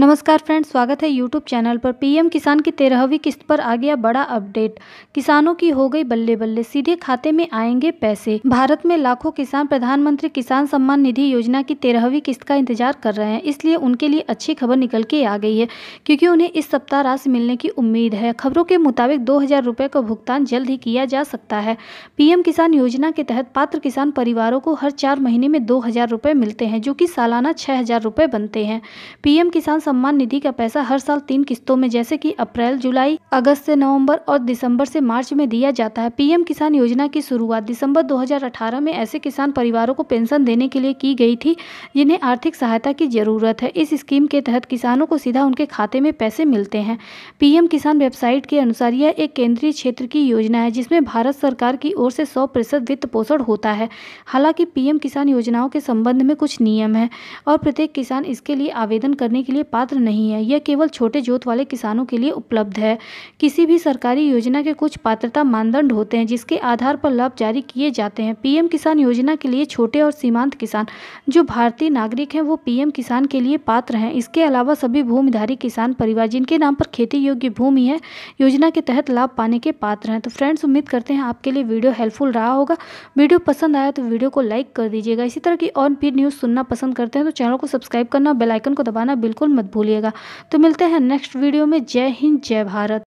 नमस्कार फ्रेंड्स स्वागत है यूट्यूब चैनल पर पीएम किसान की तेरहवीं किस्त पर आ गया बड़ा अपडेट किसानों की हो गई बल्ले बल्ले सीधे खाते में आएंगे पैसे भारत में लाखों किसान प्रधानमंत्री किसान सम्मान निधि योजना की तेरहवीं किस्त का इंतजार कर रहे हैं इसलिए उनके लिए अच्छी खबर निकल के आ गई है क्योंकि उन्हें इस सप्ताह राशि मिलने की उम्मीद है खबरों के मुताबिक दो हजार का भुगतान जल्द ही किया जा सकता है पीएम किसान योजना के तहत पात्र किसान परिवारों को हर चार महीने में दो हजार मिलते हैं जो की सालाना छह हजार बनते हैं पीएम किसान सम्मान निधि का पैसा हर साल तीन किस्तों में जैसे कि अप्रैल जुलाई अगस्त से नवंबर और दिसंबर से मार्च में दिया जाता है पीएम किसान योजना की शुरुआत दिसंबर 2018 में ऐसे किसान परिवारों को पेंशन देने के लिए की गई थी जिन्हें आर्थिक सहायता की जरूरत है इस स्कीम के तहत किसानों को सीधा उनके खाते में पैसे मिलते हैं पीएम किसान वेबसाइट के अनुसार यह एक केंद्रीय क्षेत्र की योजना है जिसमें भारत सरकार की ओर से सौ वित्त पोषण होता है हालांकि पीएम किसान योजनाओं के संबंध में कुछ नियम है और प्रत्येक किसान इसके लिए आवेदन करने के लिए पात्र नहीं है यह केवल छोटे जोत वाले किसानों के लिए उपलब्ध है किसी भी सरकारी योजना के कुछ पात्रता मानदंड होते हैं जिसके आधार पर लाभ जारी किए जाते हैं पीएम किसान योजना के लिए छोटे और सीमांत किसान जो भारतीय नागरिक हैं वो पीएम किसान के लिए पात्र हैं इसके अलावा सभी भूमिधारी किसान परिवार जिनके नाम पर खेती योग्य भूमि है योजना के तहत लाभ पाने के पात्र हैं तो फ्रेंड्स उम्मीद करते हैं आपके लिए वीडियो हेल्पफुल रहा होगा वीडियो पसंद आया तो वीडियो को लाइक कर दीजिएगा इसी तरह की और भी न्यूज़ सुनना पसंद करते हैं तो चैनल को सब्सक्राइब करना बेलाइकन को दबाना बिल्कुल मत मत भूलिएगा तो मिलते हैं नेक्स्ट वीडियो में जय हिंद जय भारत